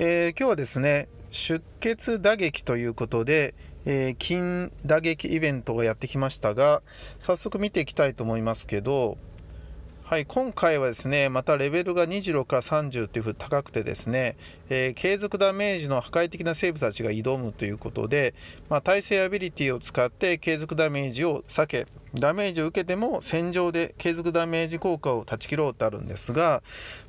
えー、今日はですね出血打撃ということで、えー、筋打撃イベントをやってきましたが早速見ていきたいと思いますけど、はい、今回はですねまたレベルが26から30というふうに高くてですね、えー、継続ダメージの破壊的な生物たちが挑むということで、まあ、耐性アビリティを使って継続ダメージを避けダメージを受けても戦場で継続ダメージ効果を断ち切ろうとあるんですが、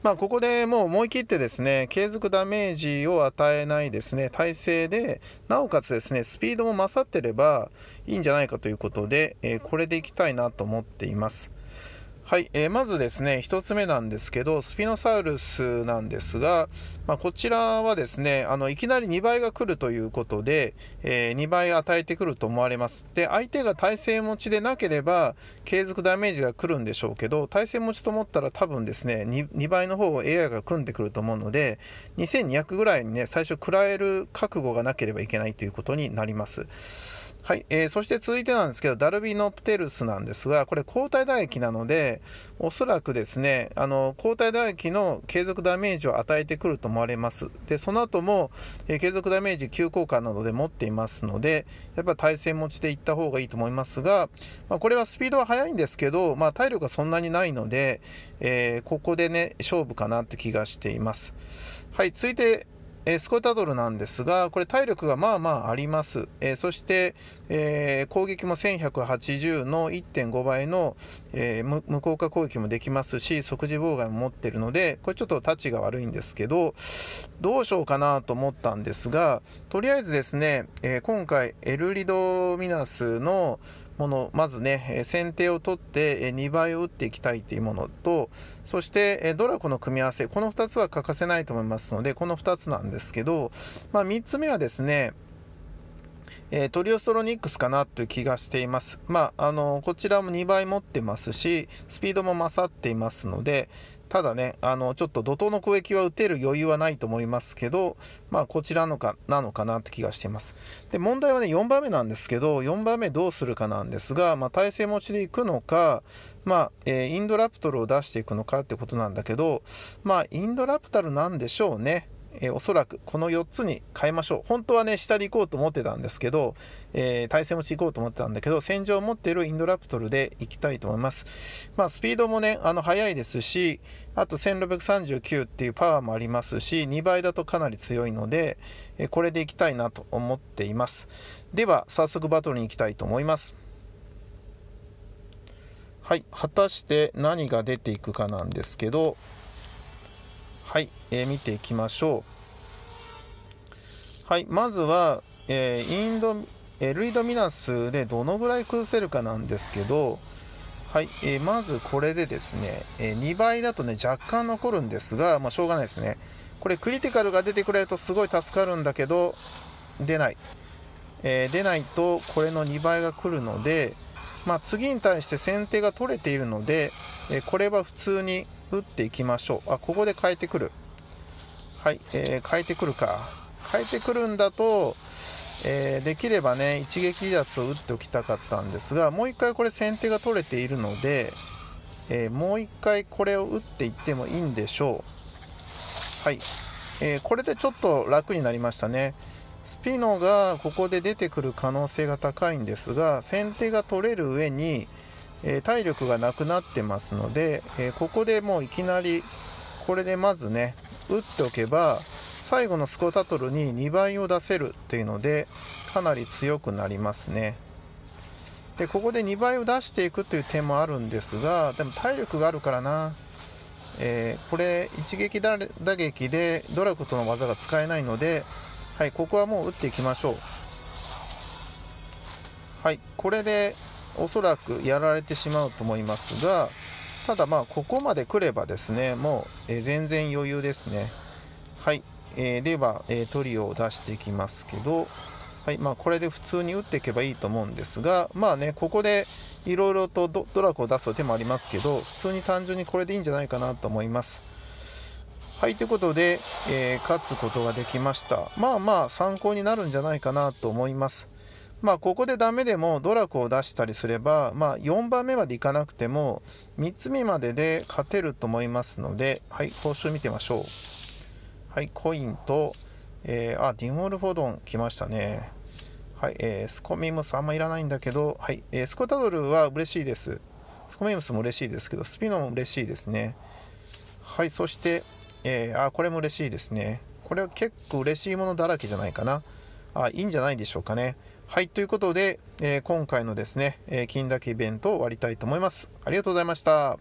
まあ、ここでもう思い切ってですね継続ダメージを与えないですね体制でなおかつですねスピードも勝ってればいいんじゃないかということで、えー、これでいきたいなと思っています。はい、えー、まずですね、1つ目なんですけど、スピノサウルスなんですが、まあ、こちらはですね、あのいきなり2倍が来るということで、えー、2倍与えてくると思われます。で、相手が耐性持ちでなければ、継続ダメージが来るんでしょうけど、耐性持ちと思ったら多分ですね2、2倍の方を AI が組んでくると思うので、2200ぐらいにね、最初食らえる覚悟がなければいけないということになります。はい、えー、そして続いてなんですけど、ダルビノプテルスなんですが、これ、抗体唾液なので、おそらくですね、あの抗体唾液の継続ダメージを与えてくると思われます。で、その後も、えー、継続ダメージ急降下などで持っていますので、やっぱ体勢持ちでいった方がいいと思いますが、まあ、これはスピードは速いんですけど、まあ、体力がそんなにないので、えー、ここでね、勝負かなって気がしています。はい、続いて、えー、スコイタドルなんですが、これ体力がまあまああります。えー、そして、えー、攻撃も1180の1.5倍の、え無効化攻撃もできますし、即時妨害も持ってるので、これちょっとタチが悪いんですけど、どうしようかなと思ったんですが、とりあえずですね、え今回エルリドミナスの、ものまずね先手を取って2倍を打っていきたいというものとそしてドラコの組み合わせこの2つは欠かせないと思いますのでこの2つなんですけど、まあ、3つ目はですねえトリオストロニックスかなという気がしています。まあ、あのこちらも2倍持ってますしスピードも勝っていますので、ただね、あの、ちょっと怒涛の攻撃は打てる余裕はないと思いますけど、まあ、こちらのか、なのかなって気がしています。で、問題はね、4番目なんですけど、4番目どうするかなんですが、まあ、体勢持ちでいくのか、まあ、えー、インドラプトルを出していくのかってことなんだけど、まあ、インドラプタルなんでしょうね。えー、おそらくこの4つに変えましょう。本当はね、下で行こうと思ってたんですけど、えー、体持ち行こうと思ってたんだけど、戦場を持っているインドラプトルで行きたいと思います。まあ、スピードもね、あの、速いですし、あと1639っていうパワーもありますし、2倍だとかなり強いので、えー、これで行きたいなと思っています。では、早速バトルに行きたいと思います。はい、果たして何が出ていくかなんですけど、はい、えー、見ていきましょう。はい、まずは、えー、インド、えー、ルイドミナスでどのぐらい崩せるかなんですけど、はい、えー、まずこれでですね、えー、2倍だとね、若干残るんですが、まあ、しょうがないですね。これ、クリティカルが出てくれるとすごい助かるんだけど、出ない。えー、出ないと、これの2倍が来るので、まあ、次に対して先手が取れているので、えー、これは普通に打っていきましょうあここで変えてくるはい、えー、変えてくるか変えてくるんだと、えー、できればね一撃離脱を打っておきたかったんですがもう一回これ先手が取れているので、えー、もう一回これを打っていってもいいんでしょうはい、えー、これでちょっと楽になりましたねスピノがここで出てくる可能性が高いんですが先手が取れる上にえー、体力がなくなってますので、えー、ここでもういきなりこれでまずね打っておけば最後のスコータトルに2倍を出せるというのでかなり強くなりますね。でここで2倍を出していくという点もあるんですがでも体力があるからな、えー、これ一撃打撃でドランとの技が使えないので、はい、ここはもう打っていきましょう。はい、これでおそらくやられてしまうと思いますがただまあここまで来ればですねもう、え全然余裕ですねはい、えー、では、えトリオを出していきますけどはいまあ、これで普通に打っていけばいいと思うんですが、まあね、ここでいろいろとドラコを出す手もありますけど、普通に単純にこれでいいんじゃないかなと思います。はい、ということで、えー、勝つことができました。まあまあ参考になるんじゃないかなと思います。まあ、ここでダメでもドラクを出したりすれば、まあ、4番目までいかなくても3つ目までで勝てると思いますので、はい、報酬見てみましょう。はい、コインと、えー、あ、ディモルフォドン来ましたね。はい、えー、スコミムスあんまいらないんだけど、はい、えー、スコタドルは嬉しいです。スコミムスも嬉しいですけど、スピノも嬉しいですね。はい、そして、えー、あ、これも嬉しいですね。これは結構嬉しいものだらけじゃないかな。あ、いいんじゃないでしょうかね。はい、ということで、えー、今回のですね、えー、金だけイベントを終わりたいと思います。ありがとうございました。